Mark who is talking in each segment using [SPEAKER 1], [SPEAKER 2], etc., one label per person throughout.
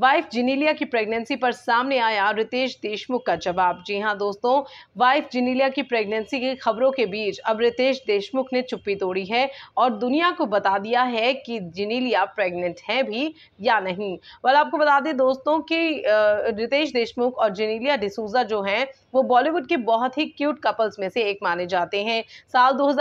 [SPEAKER 1] wife Genelia की pregnancy पर सामने आया रितेश देशमुख का जवाब जी हाँ दोस्तों वाइफ जिनीलिया की प्रेगनेंसी की खबरों के बीच अब रितेश देशमुख ने चुप्पी तोड़ी है और दुनिया को बता दिया है कि जिनीलिया प्रेग्नेंट है भी या नहीं वाल आपको बता दें दोस्तों कि रितेश देशमुख और जिनीलिया डिसूजा जो हैं वो बॉलीवुड के बहुत ही क्यूट कपल्स में से एक माने जाते हैं साल दो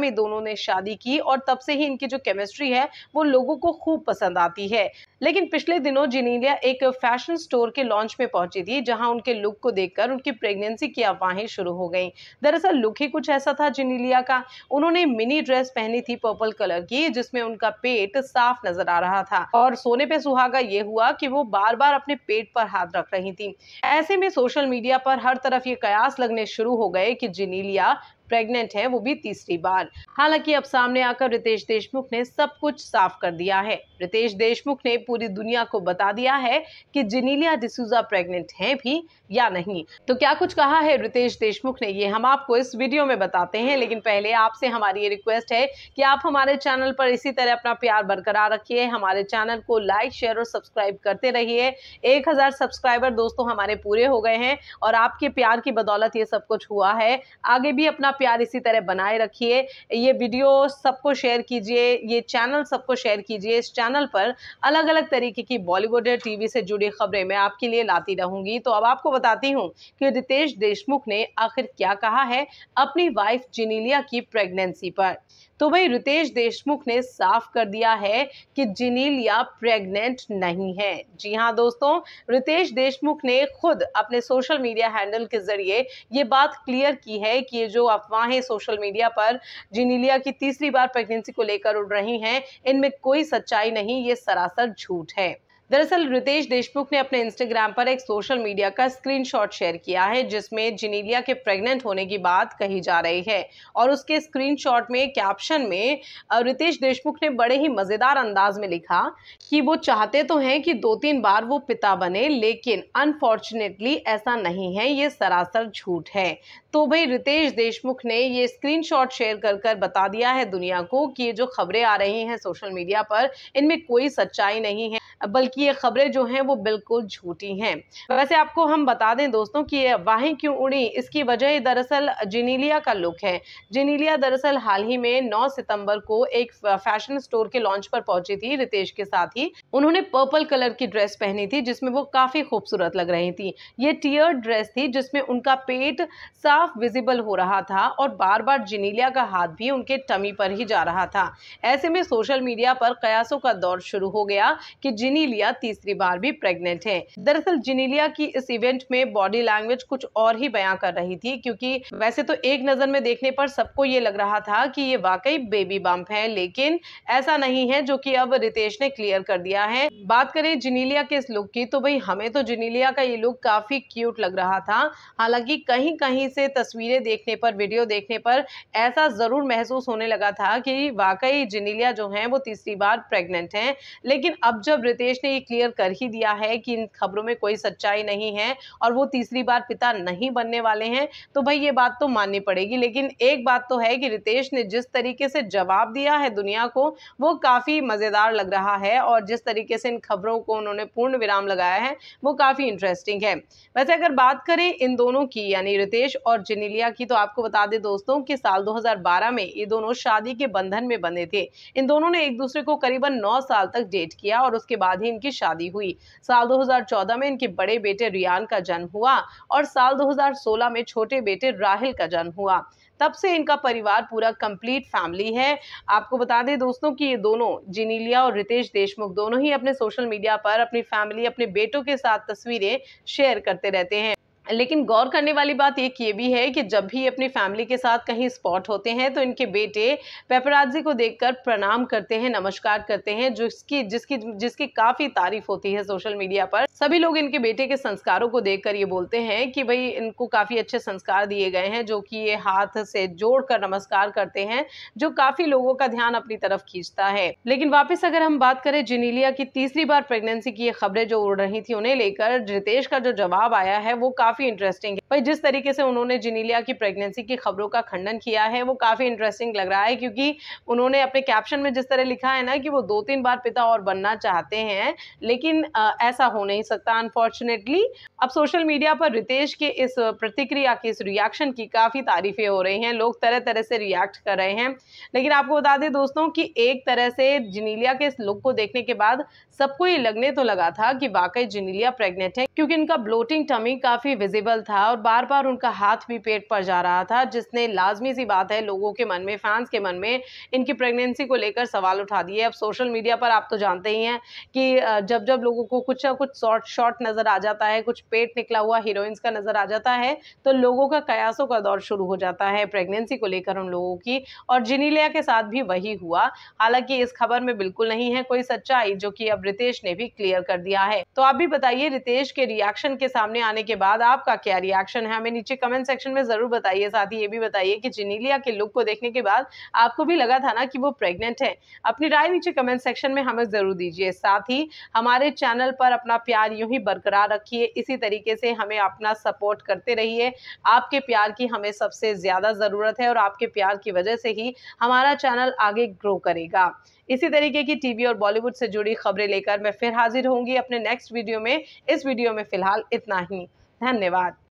[SPEAKER 1] में दोनों ने शादी की और तब से ही इनकी जो केमिस्ट्री है वो लोगों को खूब पसंद आती है लेकिन पिछले दिनों जिनी इंडिया एक फैशन स्टोर के लॉन्च में पहुंची थी जहां उनके लुक को देखकर उनकी प्रेगनेंसी की अफवाहें शुरू हो गई दरअसल लुक ही कुछ ऐसा था जिनीलिया का उन्होंने मिनी ड्रेस पहनी थी पर्पल कलर की जिसमें उनका पेट साफ नजर आ रहा था और सोने पे सुहागा ये हुआ कि वो बार बार अपने पेट पर हाथ रख रही थी ऐसे में सोशल मीडिया पर हर तरफ ये कयास लगने शुरू हो गए कि जिनीलिया प्रेग्नेंट हैं वो भी तीसरी बार हालांकि अब सामने आकर रितेश देशमुख ने सब कुछ साफ कर दिया है रितेश देशमुख ने पूरी दुनिया को बता दिया है कि जिनीलिया डिसूजा प्रेग्नेंट हैं भी या नहीं तो क्या कुछ कहा है रितेश देशमुख ने ये हम आपको इस वीडियो में बताते हैं लेकिन पहले आपसे हमारी ये रिक्वेस्ट है कि आप हमारे चैनल पर इसी तरह अपना प्यार बरकरार रखिए हमारे चैनल को लाइक शेयर और सब्सक्राइब करते रहिए एक सब्सक्राइबर दोस्तों हमारे पूरे हो गए हैं और आपके प्यार की बदौलत ये सब कुछ हुआ है आगे भी अपना प्यार इसी तरह बनाए रखिए ये वीडियो सबको शेयर कीजिए ये चैनल सबको शेयर कीजिए इस चैनल पर अलग अलग तरीके की बॉलीवुड टीवी से जुड़ी खबरें मैं आपके लिए लाती रहूंगी तो अब आपको बताती हूँ कि रितेश देशमुख ने आखिर क्या कहा है अपनी वाइफ जिनीलिया की प्रेगनेंसी पर तो वहीं रितेश देशमुख ने साफ कर दिया है कि जिनीलिया प्रेग्नेंट नहीं है जी हाँ दोस्तों रितेश देशमुख ने खुद अपने सोशल मीडिया हैंडल के जरिए ये बात क्लियर की है कि ये जो अफवाहें सोशल मीडिया पर जिनीलिया की तीसरी बार प्रेगनेंसी को लेकर उड़ रही हैं इनमें कोई सच्चाई नहीं ये सरासर झूठ है दरअसल रितेश देशमुख ने अपने इंस्टाग्राम पर एक सोशल मीडिया का स्क्रीनशॉट शेयर किया है जिसमें जिनीलिया के प्रेग्नेंट होने की बात कही जा रही है और उसके स्क्रीनशॉट में कैप्शन में रितेश देशमुख ने बड़े ही मज़ेदार अंदाज में लिखा कि वो चाहते तो हैं कि दो तीन बार वो पिता बने लेकिन अनफॉर्चुनेटली ऐसा नहीं है ये सरासर झूठ है तो भाई रितेश देशमुख ने ये स्क्रीन शेयर कर कर बता दिया है दुनिया को कि ये जो खबरें आ रही हैं सोशल मीडिया पर इनमें कोई सच्चाई नहीं है बल्कि कि ये खबरें जो हैं वो बिल्कुल झूठी हैं वैसे आपको हम बता दें दोस्तों कि ये वाहें क्यों उड़ी इसकी वजह दरअसल जिनीलिया का लुक है जिनीलिया दरअसल हाल ही में 9 सितंबर को एक फैशन स्टोर के लॉन्च पर पहुंची थी रितेश के साथ ही उन्होंने पर्पल कलर की ड्रेस पहनी थी जिसमें वो काफ़ी खूबसूरत लग रही थी ये टीयर ड्रेस थी जिसमें उनका पेट साफ विजिबल हो रहा था और बार बार जिनीलिया का हाथ भी उनके टमी पर ही जा रहा था ऐसे में सोशल मीडिया पर कयासों का दौर शुरू हो गया कि जिनीलिया तीसरी बार भी प्रेग्नेंट हैं दरअसल जिनीलिया की इस इवेंट में बॉडी लैंग्वेज कुछ और ही बयां कर रही थी क्योंकि वैसे तो एक नजर में देखने पर सबको ये लग रहा था कि ये वाकई बेबी बम्प है लेकिन ऐसा नहीं है जो कि अब रितेश ने क्लियर कर दिया है बात करें जिनीलिया के इस लुक की तो भाई हमें तो जिनीलिया का ये लुक काफी क्यूट लग रहा था हालांकि कहीं कहीं से तस्वीरें देखने पर वीडियो देखने पर ऐसा जरूर महसूस होने लगा था कि वाकई जिनीलिया जो है वो तीसरी बार प्रेग्नेंट है लेकिन अब जब रितेश ने ये क्लियर कर ही दिया है कि इन खबरों में कोई सच्चाई नहीं है और वो तीसरी बार पिता नहीं बनने वाले हैं तो भाई ये बात तो माननी पड़ेगी लेकिन एक बात तो है कि रितेश ने जिस तरीके से जवाब दिया है दुनिया को वो काफ़ी मज़ेदार लग रहा है और जिस तरीके से इन खबरों को उन्होंने पूर्ण विराम लगाया है वो काफ़ी इंटरेस्टिंग है वैसे अगर बात करें इन दोनों की यानी रितेश और जिनिलिया की तो आपको बता दें दोस्तों कि साल 2012 में ये दोनों शादी के बंधन में बने थे इन दोनों ने एक दूसरे को करीबन नौ साल तक डेट किया और उसके बाद ही इन इनकी शादी हुई साल 2014 में इनके बड़े बेटे रियान का जन्म हुआ और साल 2016 में छोटे बेटे राहिल का जन्म हुआ तब से इनका परिवार पूरा कंप्लीट फैमिली है आपको बता दें दोस्तों कि ये दोनों जिनीलिया और रितेश देशमुख दोनों ही अपने सोशल मीडिया पर अपनी फैमिली अपने बेटों के साथ तस्वीरें शेयर करते रहते हैं लेकिन गौर करने वाली बात एक ये भी है कि जब भी अपनी फैमिली के साथ कहीं स्पॉट होते हैं तो इनके बेटे पेपराजी को देखकर प्रणाम करते हैं नमस्कार करते हैं जिसकी जिसकी जिसकी काफ़ी तारीफ होती है सोशल मीडिया पर सभी लोग इनके बेटे के संस्कारों को देख ये बोलते हैं कि भाई इनको काफ़ी अच्छे संस्कार दिए गए हैं जो कि ये हाथ से जोड़कर नमस्कार करते हैं जो काफ़ी लोगों का ध्यान अपनी तरफ खींचता है लेकिन वापस अगर हम बात करें जिनीलिया की तीसरी बार प्रेगनेंसी की ये खबरें जो उड़ रही थी उन्हें लेकर रितेश का जो जवाब आया है वो काफ़ी काफ़ी इंटरेस्टिंग भाई जिस तरीके से उन्होंने जिनीलिया की प्रेगनेंसी की खबरों का खंडन किया है वो काफ़ी इंटरेस्टिंग लग रहा है क्योंकि उन्होंने अपने कैप्शन में जिस तरह लिखा है ना कि वो दो तीन बार पिता और बनना चाहते हैं लेकिन आ, ऐसा हो नहीं सकता अनफॉर्चुनेटली अब सोशल मीडिया पर रितेश के इस प्रतिक्रिया की इस रिएक्शन की काफ़ी तारीफें हो रही हैं लोग तरह तरह से रिएक्ट कर रहे हैं लेकिन आपको बता दें दोस्तों कि एक तरह से जिनीलिया के इस लुक को देखने के बाद सबको ये लगने तो लगा था कि वाकई जिनीलिया प्रेग्नेंट है क्योंकि इनका ब्लोटिंग टमी काफ़ी विजिबल था और बार बार उनका हाथ भी पेट पर जा रहा था जिसने लाजमी सी बात है लोगों के मन में फैंस के मन में इनकी प्रेगनेंसी को लेकर सवाल उठा दिए अब सोशल मीडिया पर आप तो जानते ही हैं कि जब जब लोगों को कुछ ना कुछ शॉर्ट शॉर्ट नज़र आ जाता है कुछ पेट निकला हुआ हीरोइंस का नज़र आ जाता है तो लोगों का कयासों का दौर शुरू हो जाता है प्रेगनेंसी को लेकर उन लोगों की और जिनीलिया के साथ भी वही हुआ हालांकि इस खबर में बिल्कुल नहीं है कोई सच्चाई जो कि अब रितेश ने भी क्लियर कर दिया है तो आप भी बताइए रितेश के रिएक्शन के सामने आने के बाद आपका क्या रिएक्शन रिएक्शन है हमें नीचे कमेंट सेक्शन में ज़रूर बताइए साथ ही ये भी बताइए कि जिनीलिया के लुक को देखने के बाद आपको भी लगा था ना कि वो प्रेग्नेंट है अपनी राय नीचे कमेंट सेक्शन में हमें ज़रूर दीजिए साथ ही हमारे चैनल पर अपना प्यार यूं ही बरकरार रखिए इसी तरीके से हमें अपना सपोर्ट करते रहिए आपके प्यार की हमें सबसे ज़्यादा ज़रूरत है और आपके प्यार की वजह से ही हमारा चैनल आगे ग्रो करेगा इसी तरीके की टीवी और बॉलीवुड से जुड़ी खबरें लेकर मैं फिर हाजिर होंगी अपने नेक्स्ट वीडियो में इस वीडियो में फिलहाल इतना ही धन्यवाद